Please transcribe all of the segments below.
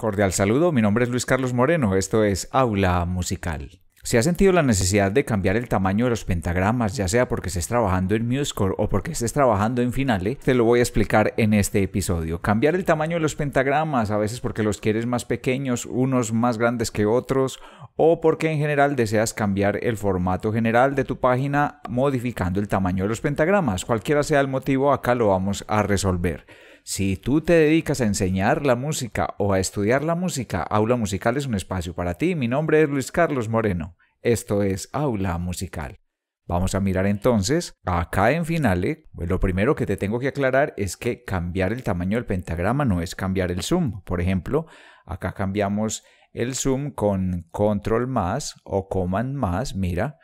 Cordial saludo, mi nombre es Luis Carlos Moreno, esto es Aula Musical. Si has sentido la necesidad de cambiar el tamaño de los pentagramas, ya sea porque estés trabajando en Musescore o porque estés trabajando en Finale, te lo voy a explicar en este episodio. Cambiar el tamaño de los pentagramas, a veces porque los quieres más pequeños, unos más grandes que otros, o porque en general deseas cambiar el formato general de tu página modificando el tamaño de los pentagramas. Cualquiera sea el motivo, acá lo vamos a resolver. Si tú te dedicas a enseñar la música o a estudiar la música, Aula Musical es un espacio para ti. Mi nombre es Luis Carlos Moreno. Esto es Aula Musical. Vamos a mirar entonces, acá en Finale, pues lo primero que te tengo que aclarar es que cambiar el tamaño del pentagrama no es cambiar el zoom. Por ejemplo, acá cambiamos el zoom con control más o command más, mira,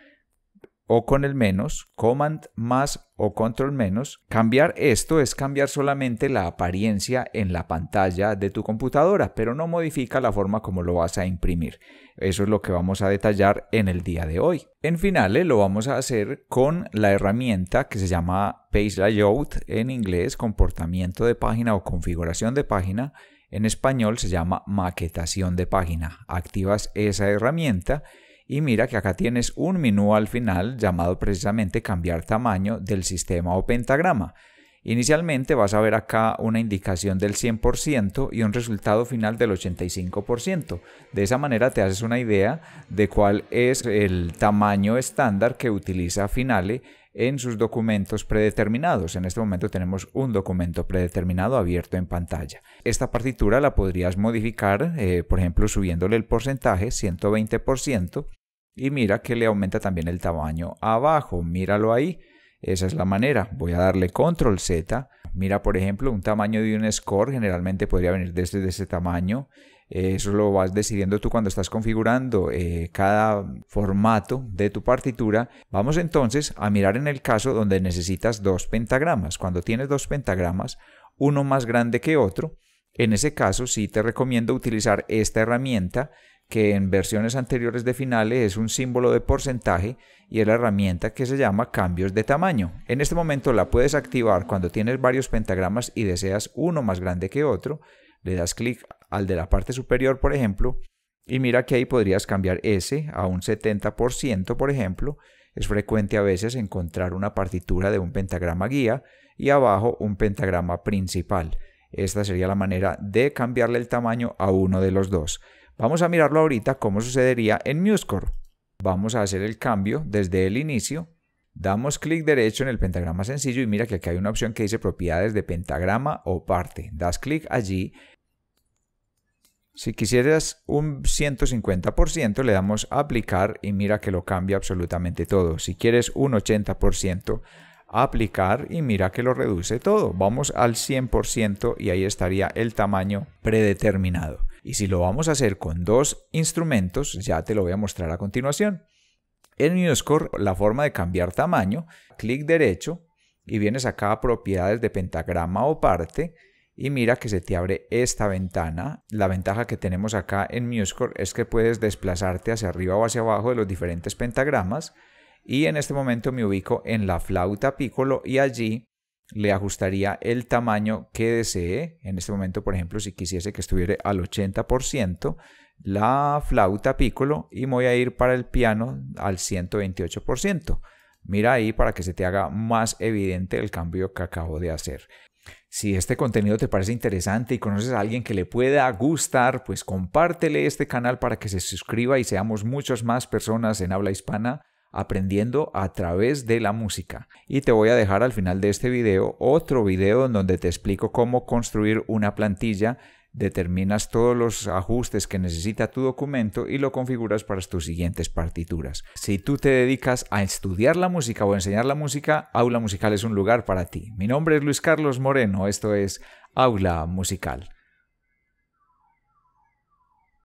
o con el menos, command más o control menos. Cambiar esto es cambiar solamente la apariencia en la pantalla de tu computadora, pero no modifica la forma como lo vas a imprimir. Eso es lo que vamos a detallar en el día de hoy. En finales lo vamos a hacer con la herramienta que se llama Page Layout en inglés, comportamiento de página o configuración de página. En español se llama maquetación de página. Activas esa herramienta y mira que acá tienes un menú al final llamado precisamente cambiar tamaño del sistema o pentagrama. Inicialmente vas a ver acá una indicación del 100% y un resultado final del 85%. De esa manera te haces una idea de cuál es el tamaño estándar que utiliza Finale en sus documentos predeterminados. En este momento tenemos un documento predeterminado abierto en pantalla. Esta partitura la podrías modificar, eh, por ejemplo, subiéndole el porcentaje, 120%, y mira que le aumenta también el tamaño abajo, míralo ahí. Esa es la manera. Voy a darle control Z. Mira, por ejemplo, un tamaño de un score generalmente podría venir desde ese tamaño. Eso lo vas decidiendo tú cuando estás configurando eh, cada formato de tu partitura. Vamos entonces a mirar en el caso donde necesitas dos pentagramas. Cuando tienes dos pentagramas, uno más grande que otro, en ese caso sí te recomiendo utilizar esta herramienta que en versiones anteriores de finales es un símbolo de porcentaje y es la herramienta que se llama cambios de tamaño. En este momento la puedes activar cuando tienes varios pentagramas y deseas uno más grande que otro. Le das clic al de la parte superior, por ejemplo, y mira que ahí podrías cambiar ese a un 70%, por ejemplo. Es frecuente a veces encontrar una partitura de un pentagrama guía y abajo un pentagrama principal. Esta sería la manera de cambiarle el tamaño a uno de los dos. Vamos a mirarlo ahorita cómo sucedería en MuseCore. Vamos a hacer el cambio desde el inicio. Damos clic derecho en el pentagrama sencillo y mira que aquí hay una opción que dice propiedades de pentagrama o parte. Das clic allí. Si quisieras un 150% le damos a aplicar y mira que lo cambia absolutamente todo. Si quieres un 80% aplicar y mira que lo reduce todo. Vamos al 100% y ahí estaría el tamaño predeterminado. Y si lo vamos a hacer con dos instrumentos, ya te lo voy a mostrar a continuación. En MuseScore, la forma de cambiar tamaño, clic derecho y vienes acá a propiedades de pentagrama o parte y mira que se te abre esta ventana. La ventaja que tenemos acá en MuseScore es que puedes desplazarte hacia arriba o hacia abajo de los diferentes pentagramas y en este momento me ubico en la flauta piccolo y allí le ajustaría el tamaño que desee. En este momento, por ejemplo, si quisiese que estuviera al 80%, la flauta piccolo y voy a ir para el piano al 128%. Mira ahí para que se te haga más evidente el cambio que acabo de hacer. Si este contenido te parece interesante y conoces a alguien que le pueda gustar, pues compártele este canal para que se suscriba y seamos muchas más personas en habla hispana aprendiendo a través de la música. Y te voy a dejar al final de este video otro video en donde te explico cómo construir una plantilla determinas todos los ajustes que necesita tu documento y lo configuras para tus siguientes partituras. Si tú te dedicas a estudiar la música o enseñar la música, Aula Musical es un lugar para ti. Mi nombre es Luis Carlos Moreno, esto es Aula Musical.